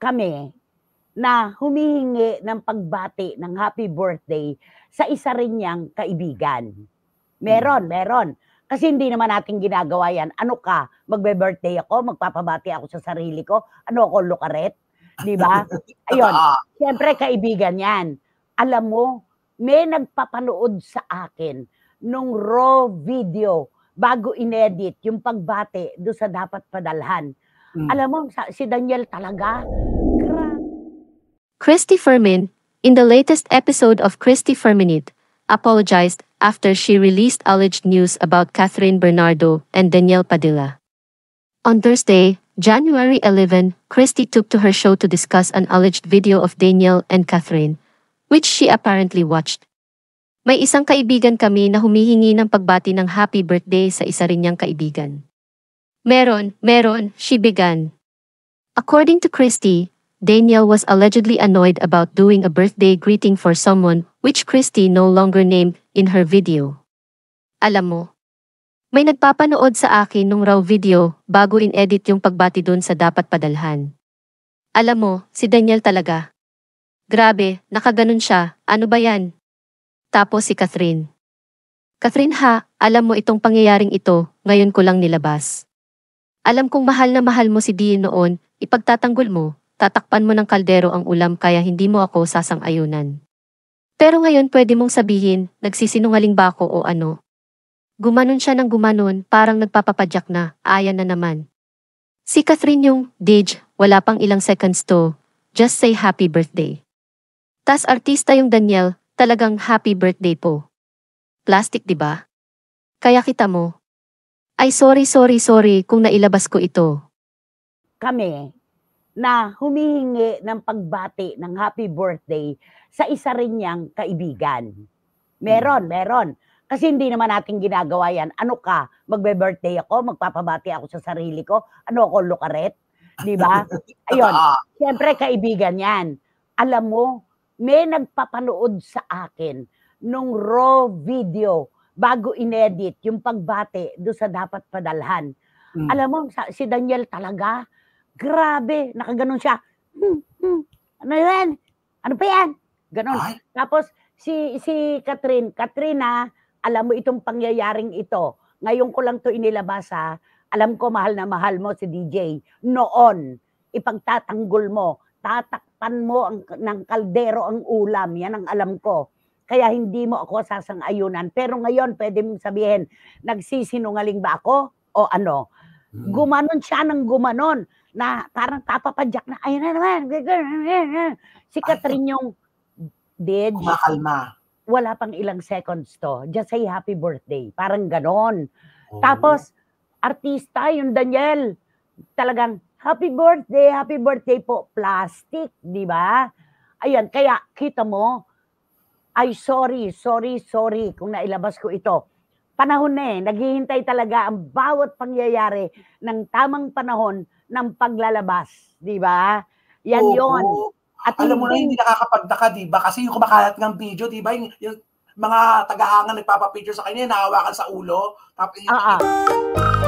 kami na humihingi ng pagbati ng happy birthday sa isa rin niyang kaibigan. Meron, hmm. meron. Kasi hindi naman natin ginagawa yan. Ano ka? Magbe-birthday ako, magpapabati ako sa sarili ko. Ano ako, lukaret? Di ba? Ayun. Siyempre, kaibigan yan. Alam mo, may nagpapanood sa akin nung raw video bago inedit yung pagbate do sa dapat padalhan Mm. Alam mo, si Daniel talaga. Gra- Christy Fermin, in the latest episode of Christy Ferminit, apologized after she released alleged news about Catherine Bernardo and Daniel Padilla. On Thursday, January 11, Christy took to her show to discuss an alleged video of Daniel and Catherine, which she apparently watched. May isang kaibigan kami na humihingi ng pagbati ng happy birthday sa isa rin niyang kaibigan. Meron, meron, she began. According to Christy, Daniel was allegedly annoyed about doing a birthday greeting for someone which Christy no longer named in her video. Alam mo, may nagpapanood sa akin nung raw video bago in-edit yung pagbati dun sa dapat padalhan. Alam mo, si Daniel talaga. Grabe, nakaganon siya, ano ba yan? Tapos si Catherine. Catherine ha, alam mo itong pangyayaring ito, ngayon ko lang nilabas. Alam kong mahal na mahal mo si Dean noon, ipagtatanggol mo, tatakpan mo ng kaldero ang ulam kaya hindi mo ako sasang-ayunan. Pero ngayon pwede mong sabihin, nagsisinungaling ba ako o ano? Gumanon siya ng gumanon, parang nagpapapadyak na, ayan na naman. Si Catherine yung, Dej, wala pang ilang seconds to, just say happy birthday. Tas artista yung Daniel, talagang happy birthday po. Plastic ba? Kaya kita mo, ay sorry sorry sorry kung nailabas ko ito. Kami na humihingi ng pagbati ng happy birthday sa isa rin niyang kaibigan. Meron, hmm. meron. Kasi hindi naman natin ginagawa yan. Ano ka? Magbe-birthday ako, magpapabati ako sa sarili ko. Ano ako, lukaret? Di ba? Ayun. Ah. Siyempre, kaibigan yan. Alam mo, may nagpapanood sa akin nung raw video bago inedit yung pagbate do sa dapat padalhan. Mm. Alam mo, si Daniel talaga, grabe, nakaganon siya. Hmm, hmm, ano yan? Ano pa yan? Ganon. Ay. Tapos, si, si Katrin, Katrina, alam mo itong pangyayaring ito. Ngayon ko lang to inilabas ha. Alam ko mahal na mahal mo si DJ. Noon, ipagtatanggol mo, tatakpan mo ang, ng kaldero ang ulam. Yan ang alam ko kaya hindi mo ako sasang-ayunan. Pero ngayon, pwede mong sabihin, nagsisinungaling ba ako? O ano? Hmm. Gumanon siya ng gumanon na parang papapadyak na, ayun na naman. Si Catherine yung dead. Kumakalma. Wala pang ilang seconds to. Just say happy birthday. Parang ganon. Oh. Tapos, artista, yung Daniel, talagang happy birthday, happy birthday po. Plastic, di ba? Ayan, kaya kita mo, ay sorry, sorry, sorry kung nailabas ko ito. Panahon na eh, naghihintay talaga ang bawat pangyayari ng tamang panahon ng paglalabas, di ba? Yan Oo. yon. At Alam hindi, mo na hindi nakakapagdaka, di ba? Kasi yung kumakalat ng video, di ba? Yung, yung mga tagahangan nagpapapicture sa kanya, nakawakan sa ulo. Tapos, uh-uh.